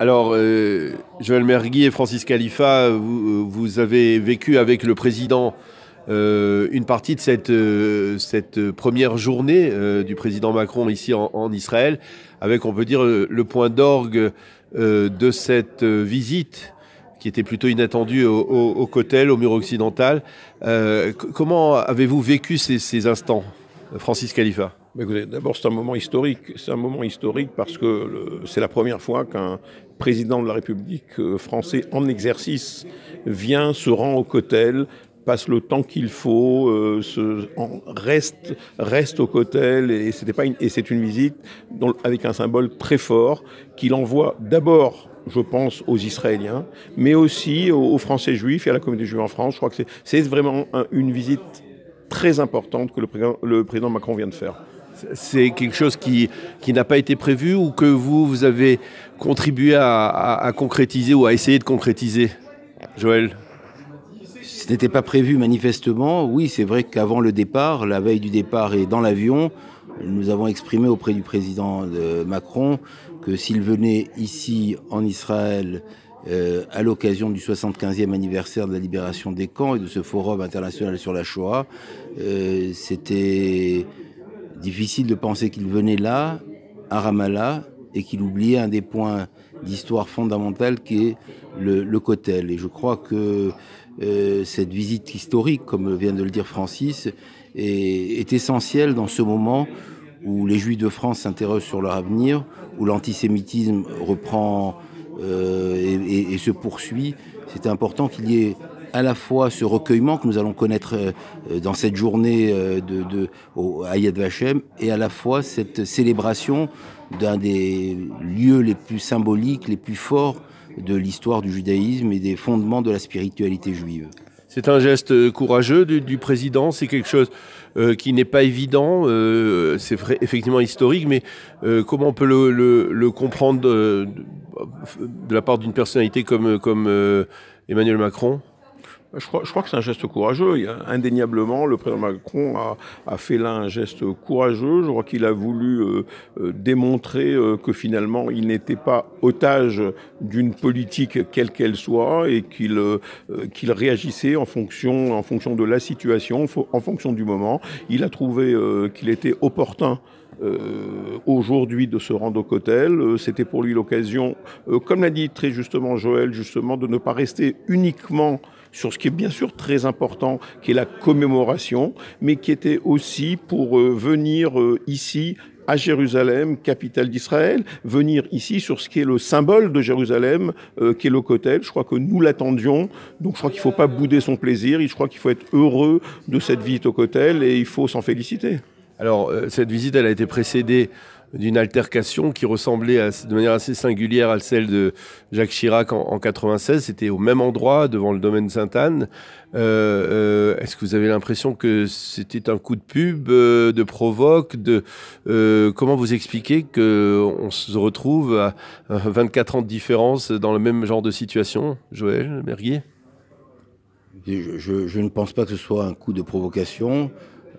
Alors, euh, Joël Mergui et Francis Khalifa, euh, euh, vous, avez vécu avec le président une partie de cette, première journée du président Macron ici en, Israël, avec, on peut dire, le point d'orgue de cette visite qui était plutôt inattendue au, au Cotel, au mur occidental. comment avez-vous vécu ces, ces instants, Francis Khalifa D'abord, c'est un moment historique. C'est un moment historique parce que c'est la première fois qu'un président de la République euh, française en exercice vient, se rend au Cotel, passe le temps qu'il faut, euh, reste, au Cotel, et c'était pas et c'est une visite avec un symbole très fort qu'il envoie d'abord je pense aux Israéliens, mais aussi aux, Français juifs et à la communauté juive en France. Je crois que c'est vraiment une visite très importante que le président Macron vient de faire. C'est quelque chose qui, n'a pas été prévu ou que vous, vous avez contribué à, concrétiser ou à essayer de concrétiser, Joël Ce n'était pas prévu manifestement. Oui, c'est vrai qu'avant le départ, la veille du départ et dans l'avion, nous avons exprimé auprès du président Macron que s'il venait ici en Israël euh, à l'occasion du 75e anniversaire de la libération des camps et de ce forum international sur la Shoah, euh, c'était Difficile de penser qu'il venait là, à Ramallah, et qu'il oubliait un des points d'histoire fondamentale qui est le, le Cotel. Et je crois que euh, cette visite historique, comme vient de le dire Francis, est, essentielle dans ce moment où les Juifs de France s'interrogent sur leur avenir, où l'antisémitisme reprend euh, et, se poursuit. C'est important qu'il y ait à la fois ce recueillement que nous allons connaître euh, euh, dans cette journée euh, de, à Yad Vashem et à la fois cette célébration d'un des lieux les plus symboliques, les plus forts de l'histoire du judaïsme et des fondements de la spiritualité juive. C'est un geste courageux du, président, c'est quelque chose qui n'est pas évident, c'est effectivement historique, mais comment on peut le, comprendre de, la part d'une personnalité comme, comme Emmanuel Macron je crois, que c'est un geste courageux. indéniablement, le président Macron a, fait là un geste courageux. Je crois qu'il a voulu euh, euh, démontrer euh, que finalement, il n'était pas otage d'une politique quelle qu'elle soit et qu'il réagissait en fonction, en fonction de la situation, en fonction du moment. Il a trouvé qu'il était opportun aujourd'hui de se rendre au Cotel. C'était pour lui l'occasion, comme l'a dit très justement Joël, justement, de ne pas rester uniquement sur ce qui est bien sûr très important, qui est la commémoration, mais qui était aussi pour euh, venir euh, ici à Jérusalem, capitale d'Israël, venir ici sur ce qui est le symbole de Jérusalem, euh, qui est le Kotel. Je crois que nous l'attendions, donc je crois qu'il ne faut pas bouder son plaisir, je crois qu'il faut être heureux de cette visite au Kotel et il faut s'en féliciter. Alors, cette visite, elle a été précédée d'une altercation qui ressemblait de manière assez singulière à celle de Jacques Chirac en, 1996. 96. C'était au même endroit, devant le domaine Sainte-Anne. Euh, euh, est-ce que vous avez l'impression que c'était un coup de pub, euh, de provoque, de comment vous expliquez que on se retrouve à, 24 ans de différence dans le même genre de situation, Joël Merguier je, ne pense pas que ce soit un coup de provocation.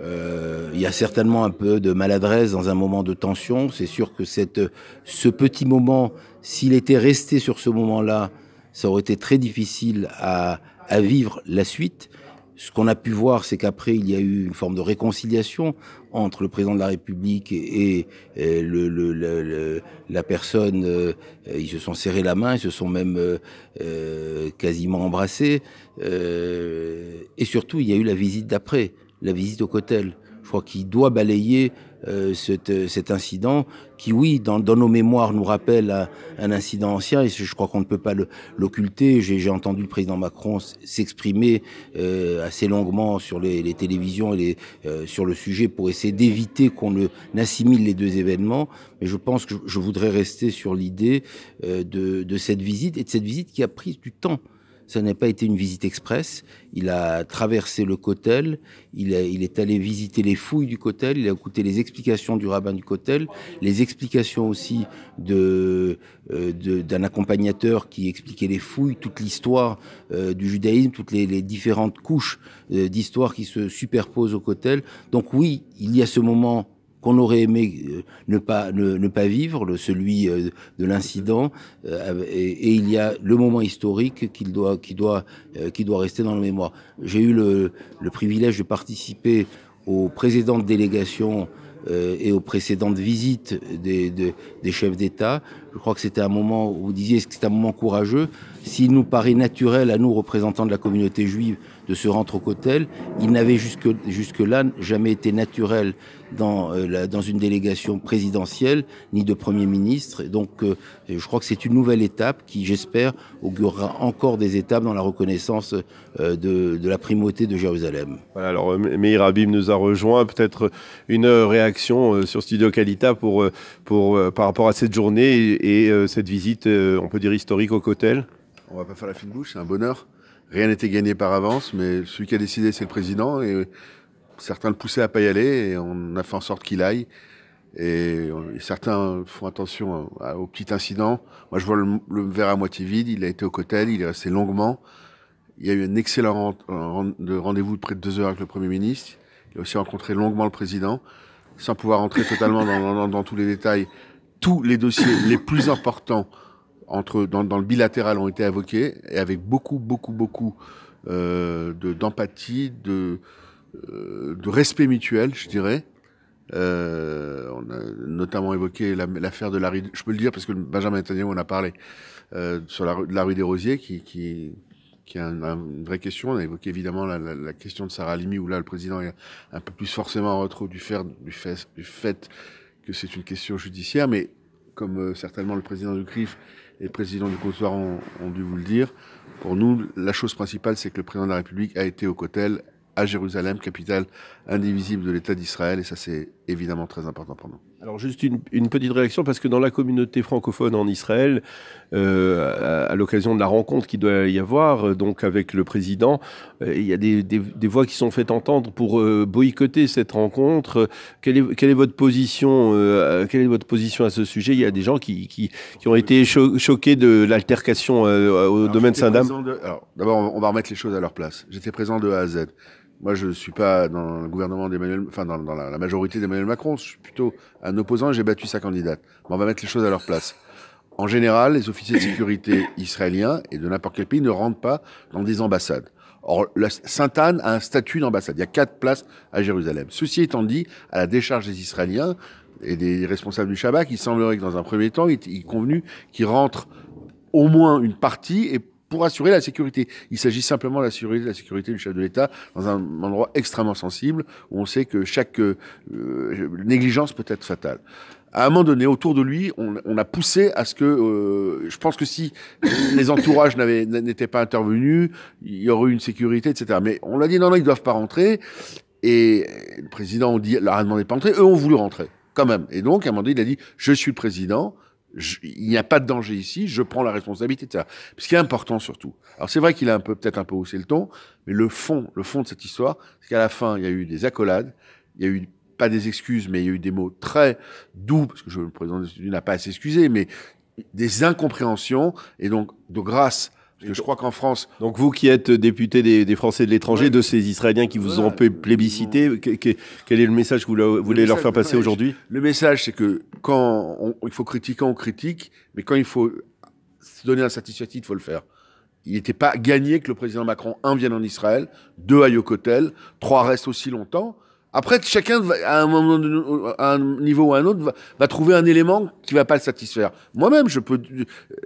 Euh, il y a certainement un peu de maladresse dans un moment de tension. C'est sûr que cette, ce petit moment, s'il était resté sur ce moment-là, ça aurait été très difficile à, à vivre la suite. Ce qu'on a pu voir, c'est qu'après, il y a eu une forme de réconciliation entre le président de la République et, le, le, la personne. Euh, ils se sont serrés la main, ils se sont même euh, euh quasiment embrassés. Euh, et surtout, il y a eu la visite d'après la visite au Cotel. Je crois qu'il doit balayer euh, euh, cet, incident qui, oui, dans, nos mémoires, nous rappelle un, incident ancien et je crois qu'on ne peut pas l'occulter. J'ai entendu le président Macron s'exprimer euh, assez longuement sur les, télévisions et les, sur le sujet pour essayer d'éviter qu'on le, n'assimile les deux événements. Mais je pense que je, voudrais rester sur l'idée de, cette visite et de cette visite qui a pris du temps. Ce n'a pas été une visite express. Il a traversé le Cotel, il, est allé visiter les fouilles du Cotel, il a écouté les explications du rabbin du Cotel, les explications aussi euh, d'un accompagnateur qui expliquait les fouilles, toute l'histoire euh, du judaïsme, toutes les, différentes couches euh, d'histoire qui se superposent au Cotel. Donc oui, il y a ce moment qu'on aurait aimé euh, ne pas ne, pas vivre, celui euh, de l'incident, euh, et, il y a le moment historique qu'il doit qui doit qui doit rester dans la mémoire. J'ai eu le, le, privilège de participer aux précédentes délégations et aux précédentes visites des, des, chefs d'État. Je crois que c'était un moment, vous disiez que un moment courageux. S'il nous paraît naturel à nous, représentants de la communauté juive, de se rendre au Cotel. Il n'avait jusque-là jamais été naturel dans, euh, la, dans une délégation présidentielle ni de Premier ministre. donc euh, je crois que c'est une nouvelle étape qui, j'espère, augurera encore des étapes dans la reconnaissance euh, de, de, la primauté de Jérusalem. Voilà, alors Meir Abim nous a rejoint. Peut-être une réaction sur Studio Calita pour, pour, par rapport à cette journée et, cette visite, on peut dire historique au Cotel on va pas faire la de bouche, c'est un bonheur rien n'était gagné par avance, mais celui qui a décidé, c'est le président. Et certains le poussaient à pas y aller, et on a fait en sorte qu'il aille. Et, euh, certains font attention aux petits incidents. Moi, je vois le, verre à moitié vide. Il a été au cotel, il est resté longuement. Il y a eu un excellent rendez-vous de près de deux heures avec le Premier ministre. Il a aussi rencontré longuement le président, sans pouvoir entrer totalement dans tous les détails. Tous les dossiers les plus importants entre, dans, dans, le bilatéral ont été évoqués, et avec beaucoup, beaucoup, beaucoup euh, d'empathie, de, de, euh, de, respect mutuel, je dirais. Euh, on a notamment évoqué l'affaire de la rue, je peux le dire parce que Benjamin Netanyahu en a parlé, euh, sur la, la, rue des Rosiers, qui, qui, qui est une vraie question. On a évoqué évidemment la, la, la, question de Sarah Limi, où là le président est un peu plus forcément en retrait du, fer, du, fait, du fait que c'est une question judiciaire, mais comme euh, certainement le président du CRIF les présidents du Conseil ont, dû vous le dire. Pour nous, la chose principale, c'est que le président de la République a été au cotel à Jérusalem, capitale indivisible de l'État d'Israël, et ça c'est évidemment très important pour nous. Alors juste une, petite réaction, parce que dans la communauté francophone en Israël, euh, à, l'occasion de la rencontre qui doit y avoir, euh, donc avec le président, euh, il y a des, voix qui sont faites entendre pour boycotter cette rencontre. Quelle est, quelle, est, votre position, quelle est votre position à ce sujet Il y a des gens qui, ont été choqués de l'altercation au domaine Saint-Dame. D'abord, on va remettre les choses à leur place. J'étais présent de A à Z. Moi, je ne suis pas dans le gouvernement d'Emmanuel, enfin dans, la, majorité d'Emmanuel Macron. Je suis plutôt un opposant et j'ai battu sa candidate. Mais on va mettre les choses à leur place. En général, les officiers de sécurité israéliens et de n'importe quel pays ne rentrent pas dans des ambassades. Or, la Sainte-Anne a un statut d'ambassade. Il y a quatre places à Jérusalem. Ceci étant dit, à la décharge des Israéliens et des responsables du Shabbat, il semblerait que dans un premier temps, il est convenu qu'ils rentrent au moins une partie et pour assurer la sécurité. Il s'agit simplement d'assurer la sécurité du chef de l'État dans un endroit extrêmement sensible où on sait que chaque euh, euh, négligence peut être fatale. À un moment donné, autour de lui, on, on a poussé à ce que, euh, je pense que si les entourages n'étaient pas intervenus, il y aurait eu une sécurité, etc. Mais on l'a dit, non, non, ils doivent pas rentrer. Et le président on dit, leur a demandé de pas rentrer. Eux ont voulu rentrer, quand même. Et donc, à un moment donné, il a dit, je suis le président il n'y a pas de danger ici, je prends la responsabilité de ça. Ce qui est important surtout. Alors c'est vrai qu'il a un peu peut-être un peu haussé le ton, mais le fond, le fond de cette histoire, c'est qu'à la fin, il y a eu des accolades, il y a eu pas des excuses, mais il y a eu des mots très doux parce que je, le président des n'a pas à s'excuser, mais des incompréhensions et donc de grâce je crois qu'en France. Donc vous qui êtes député des, Français de l'étranger, de ces Israéliens qui vous ont plébiscité, quel est le message que vous, voulez leur faire passer aujourd'hui Le message, c'est que quand il faut critiquer, on critique, mais quand il faut se donner un satisfait, il faut le faire. Il n'était pas gagné que le président Macron, un, vienne en Israël, deux, à Yokotel, trois, reste aussi longtemps. Après, chacun, à un, niveau ou à un autre, va, trouver un élément qui va pas le satisfaire. Moi-même, je peux.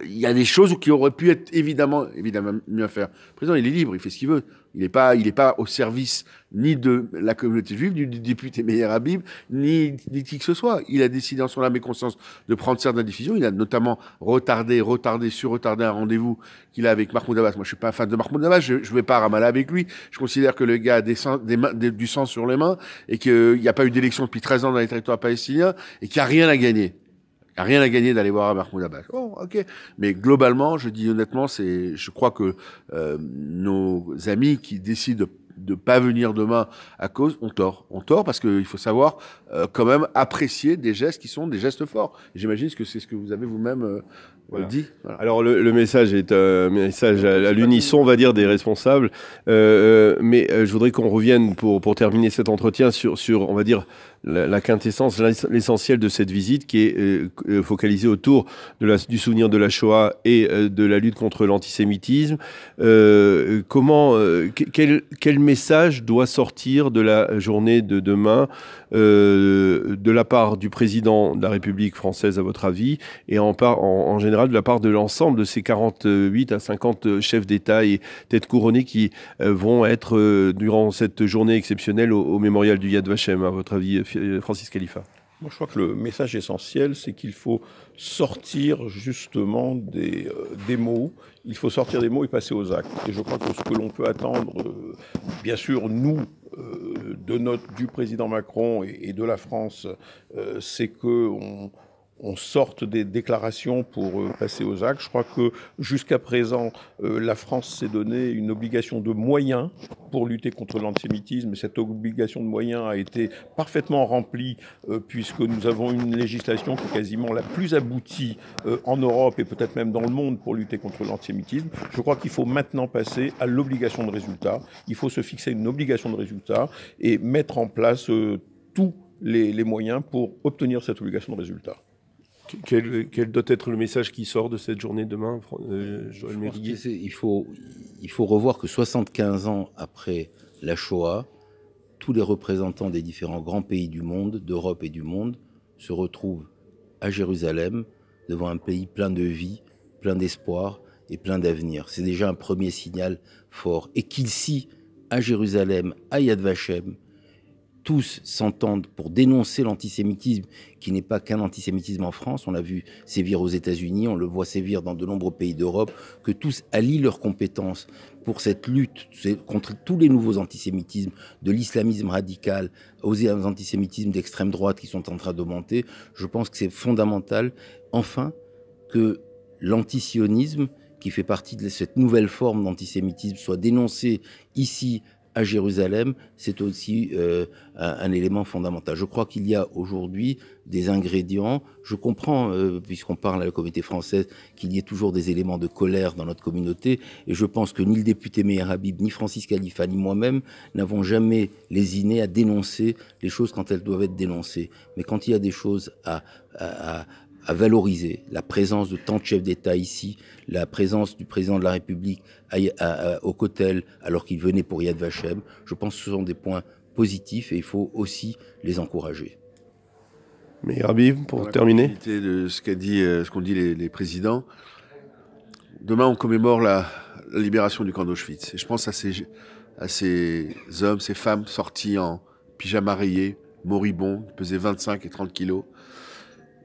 Il y a des choses qui auraient pu être évidemment, évidemment mieux à faire. Le président, il est libre, il fait ce qu'il veut. Il n'est pas, il pas au service ni de la communauté juive, ni du député Meir Habib, ni, ni qui que ce soit. Il a décidé en son âme et conscience de prendre certaines décisions. Il a notamment retardé, retardé, sur-retardé un rendez-vous qu'il a avec Mahmoud Abbas. Moi, je suis pas fan de Mahmoud Abbas. Je, ne vais pas ramaler avec lui. Je considère que le gars a des des du sang sur les mains et qu'il n'y a pas eu d'élection depuis 13 ans dans les territoires palestiniens et qu'il n'y a rien à gagner. Il n'y a rien à gagner d'aller voir Mahmoud Abbas. Bon, oh, ok. Mais globalement, je dis honnêtement, c'est, je crois que euh, nos amis qui décident de ne pas venir demain à cause, ont tort. On tort parce qu'il faut savoir euh, quand même apprécier des gestes qui sont des gestes forts. J'imagine que c'est ce que vous avez vous-même euh, alors le, message est un message à, l'unisson, on va dire, des responsables. Euh, euh, mais euh, je voudrais qu'on revienne pour, pour terminer cet entretien sur, sur on va dire, la, quintessence, l'essentiel de cette visite qui est focalisée autour de la, du souvenir de la Shoah et de la lutte contre l'antisémitisme. comment, quel, quel, message doit sortir de la journée de demain de la part du président de la République française, à votre avis, et en, en, en général de la part de l'ensemble de ces 48 à 50 euh, chefs d'État et têtes couronnées qui euh, vont être, euh, durant cette journée exceptionnelle, au, mémorial du Yad Vashem, à votre avis, Francis Khalifa moi, je crois que le message essentiel, c'est qu'il faut sortir justement des, mots. Il faut sortir des mots et passer aux actes. Et je crois que ce que l'on peut attendre, bien sûr, nous, de notre, du président Macron et, et de la France, c'est qu'on on sorte des déclarations pour euh, passer aux actes. Je crois que jusqu'à présent, euh, la France s'est donnée une obligation de moyens pour lutter contre l'antisémitisme. Cette obligation de moyens a été parfaitement remplie euh, puisque nous avons une législation qui est quasiment la plus aboutie en Europe et peut-être même dans le monde pour lutter contre l'antisémitisme. Je crois qu'il faut maintenant passer à l'obligation de résultat. Il faut se fixer une obligation de résultat et mettre en place tous les, moyens pour obtenir cette obligation de résultat. Quel, doit être le message qui sort de cette journée demain, euh, Joël il, faut, il faut revoir que 75 ans après la Shoah, tous les représentants des différents grands pays du monde, d'Europe et du monde, se retrouvent à Jérusalem, devant un pays plein de vie, plein d'espoir et plein d'avenir. C'est déjà un premier signal fort. Et qu'il s'y, à Jérusalem, à Yad Vashem, tous s'entendent pour dénoncer l'antisémitisme, qui n'est pas qu'un antisémitisme en France, on l'a vu sévir aux États-Unis, on le voit sévir dans de nombreux pays d'Europe, que tous allient leurs compétences pour cette lutte contre tous les nouveaux antisémitismes, de l'islamisme radical aux antisémitismes d'extrême droite qui sont en train d'augmenter, je pense que c'est fondamental, enfin, que l'antisionisme qui fait partie de cette nouvelle forme d'antisémitisme soit dénoncé ici à Jérusalem, c'est aussi euh, un, élément fondamental. Je crois qu'il y a aujourd'hui des ingrédients. Je comprends, euh, puisqu'on parle à la communauté française, qu'il y ait toujours des éléments de colère dans notre communauté. Et je pense que ni le député Meir Habib, ni Francis Khalifa, ni moi-même n'avons jamais lésiné à dénoncer les choses quand elles doivent être dénoncées. Mais quand il y a des choses à, à à valoriser la présence de tant de chefs d'État ici, la présence du président de la République au Cotel alors qu'il venait pour Yad Vashem. Je pense que ce sont des points positifs et il faut aussi les encourager. Mais Rabi, pour terminer. de ce qu'a dit, euh, ce qu'ont dit les, présidents. Demain, on commémore la, libération du camp d'Auschwitz. Et je pense à ces, à ces hommes, ces femmes sortis en pyjama rayé, moribonds, pesaient 25 et 30 kilos,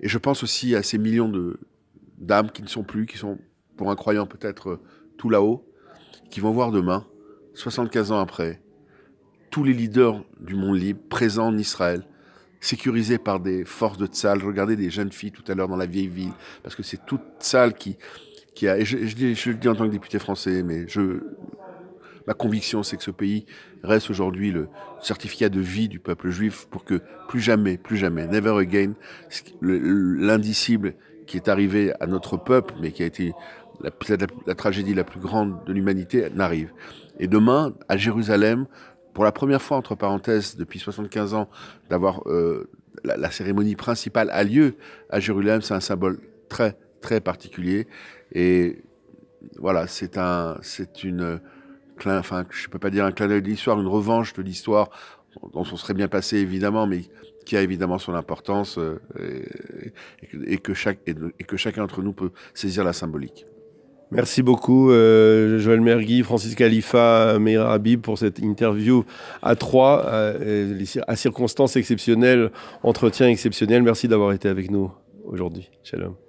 et je pense aussi à ces millions de d'âmes qui ne sont plus, qui sont, pour un croyant peut-être, euh, tout là-haut, qui vont voir demain, 75 ans après, tous les leaders du monde libre présents en Israël, sécurisés par des forces de Tzal. Regardez des jeunes filles tout à l'heure dans la vieille ville, parce que c'est toute Tzal qui, qui a, je, je le dis en tant que député français, mais je, Ma conviction, c'est que ce pays reste aujourd'hui le certificat de vie du peuple juif pour que plus jamais, plus jamais, never again, l'indicible qui est arrivé à notre peuple, mais qui a été la, être la tragédie la plus grande de l'humanité, n'arrive. Et demain, à Jérusalem, pour la première fois, entre parenthèses, depuis 75 ans, d'avoir euh, la, la, cérémonie principale a lieu à Jérusalem, c'est un symbole très, très particulier. Et voilà, c'est un, c'est une, je ne je peux pas dire un clin d'œil de l'histoire, une revanche de l'histoire dont on serait bien passé évidemment, mais qui a évidemment son importance euh, et, que chaque, que chacun d'entre nous peut saisir la symbolique. Merci beaucoup, euh, Joël Mergui, Francis Khalifa, Meir Habib, pour cette interview à trois, à, à circonstances exceptionnelles, entretien exceptionnel. Merci d'avoir été avec nous aujourd'hui. Shalom.